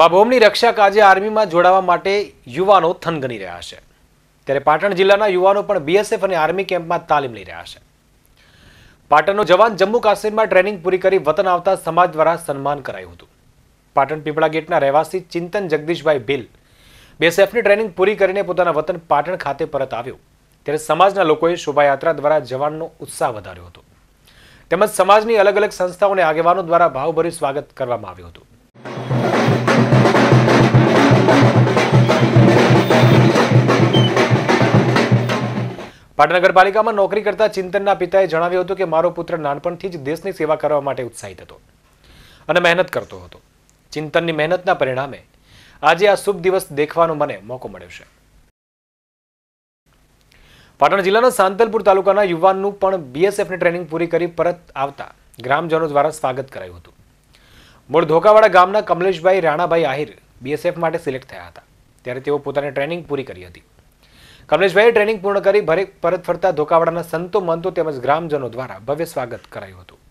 માભોમની રક્ષા કાજે આર્મીમાં જોડાવા માટે યુવાનો થનગની રહ્યા છે ત્યારે પાટણ જિલ્લાના યુવાનો પણ બીએસએફ અને આર્મી કેમ્પમાં તાલીમ લઈ રહ્યા છે પાટણનો જવાન જમ્મુ કાશ્મીરમાં ટ્રેનિંગ પૂરી કરી વતન આવતા સમાજ દ્વારા સન્માન કરાયું હતું પાટણ પીપળા ગેટના રહેવાસી ચિંતન જગદીશભાઈ બિલ બીએસએફની ટ્રેનિંગ પૂરી કરીને પોતાના વતન પાટણ ખાતે પરત આવ્યો ત્યારે સમાજના લોકોએ શોભાયાત્રા દ્વારા જવાનનો ઉત્સાહ વધાર્યો હતો તેમજ સમાજની અલગ અલગ સંસ્થાઓને આગેવાનો દ્વારા ભાવભર્યું સ્વાગત કરવામાં આવ્યું હતું પાટણ નગરપાલિકામાં નોકરી કરતા ચિંતનના પિતાએ જણાવ્યું હતું કે મારો પુત્ર નાનપણથી જ દેશની સેવા કરવા માટે ઉત્સાહિત હતો અને મહેનત કરતો હતો ચિંતનની મહેનતના પરિણામે આજે આ શુભ દિવસ દેખવાનો મને મોકો મળ્યો છે પાટણ જિલ્લાના સાંતલપુર તાલુકાના યુવાનનું પણ બીએસએફની ટ્રેનિંગ પૂરી કરી પરત આવતા ગ્રામજનો દ્વારા સ્વાગત કરાયું હતું મૂળ ધોકાવાડા ગામના કમલેશભાઈ રાણાભાઈ આહિર બીએસએફ માટે સિલેક્ટ થયા હતા ત્યારે તેઓ પોતાની ટ્રેનિંગ પૂરી કરી હતી કમલેશભાઈએ ટ્રેનિંગ પૂર્ણ કરી ભરે પરત ફરતા ધોકાવાડાના સંતો મંતો તેમજ ગ્રામજનો દ્વારા ભવ્ય સ્વાગત કરાયું હતું